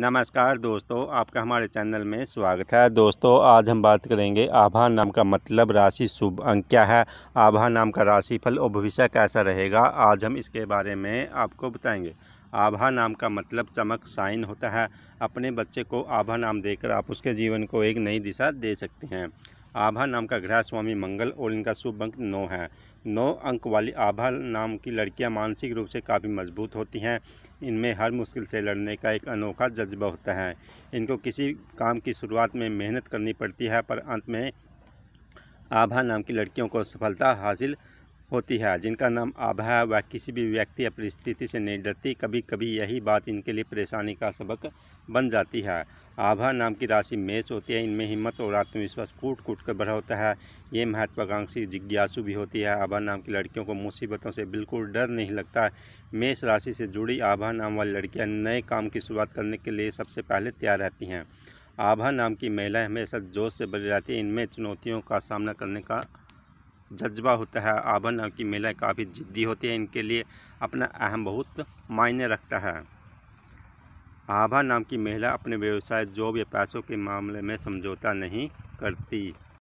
नमस्कार दोस्तों आपका हमारे चैनल में स्वागत है दोस्तों आज हम बात करेंगे आभा नाम का मतलब राशि शुभ अंक क्या है आभा नाम का राशिफल और भविष्य कैसा रहेगा आज हम इसके बारे में आपको बताएंगे आभा नाम का मतलब चमक साइन होता है अपने बच्चे को आभा नाम देकर आप उसके जीवन को एक नई दिशा दे सकते हैं आभा नाम का ग्रह स्वामी मंगल और इनका शुभ अंक नौ है नौ अंक वाली आभा नाम की लड़कियां मानसिक रूप से काफ़ी मजबूत होती हैं इनमें हर मुश्किल से लड़ने का एक अनोखा जज्बा होता है इनको किसी काम की शुरुआत में मेहनत करनी पड़ती है पर अंत में आभा नाम की लड़कियों को सफलता हासिल होती है जिनका नाम आभा है वह किसी भी व्यक्ति या परिस्थिति से नहीं डरती कभी कभी यही बात इनके लिए परेशानी का सबक बन जाती है आभा नाम की राशि मेष होती है इनमें हिम्मत और आत्मविश्वास कूट कूट कर भरा होता है ये महत्वाकांक्षी जिज्ञासु भी होती है आभा नाम की लड़कियों को मुसीबतों से बिल्कुल डर नहीं लगता मेष राशि से जुड़ी आभा नाम वाली लड़कियाँ नए काम की शुरुआत करने के लिए सबसे पहले तैयार रहती हैं आभा नाम की महिलाएं हमेशा जोश से भरी रहती हैं इनमें चुनौतियों का सामना करने का जज्बा होता है आभन की महिलाएँ काफ़ी ज़िद्दी होती है इनके लिए अपना अहम बहुत मायने रखता है आभा नाम की महिला अपने व्यवसाय जॉब या पैसों के मामले में समझौता नहीं करती